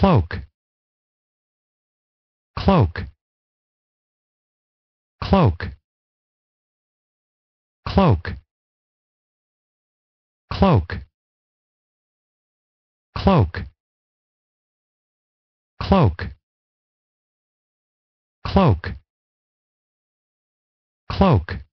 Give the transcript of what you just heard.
cloak cloak cloak cloak cloak cloak cloak cloak cloak